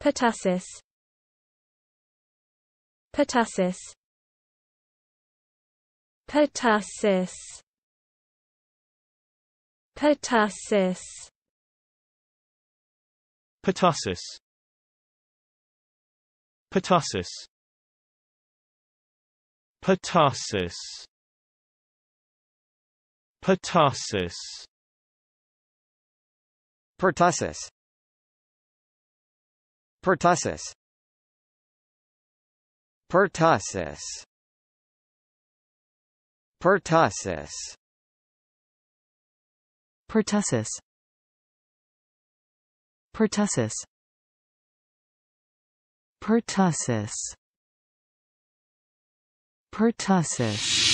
Pertussis. Pertussis. Pertussis. Pertussis. Pertussis. Pertussis. Pertussis. Pertussis. Pertussis Pertussis Pertussis Pertussis Pertussis Pertussis Pertussis Pertussis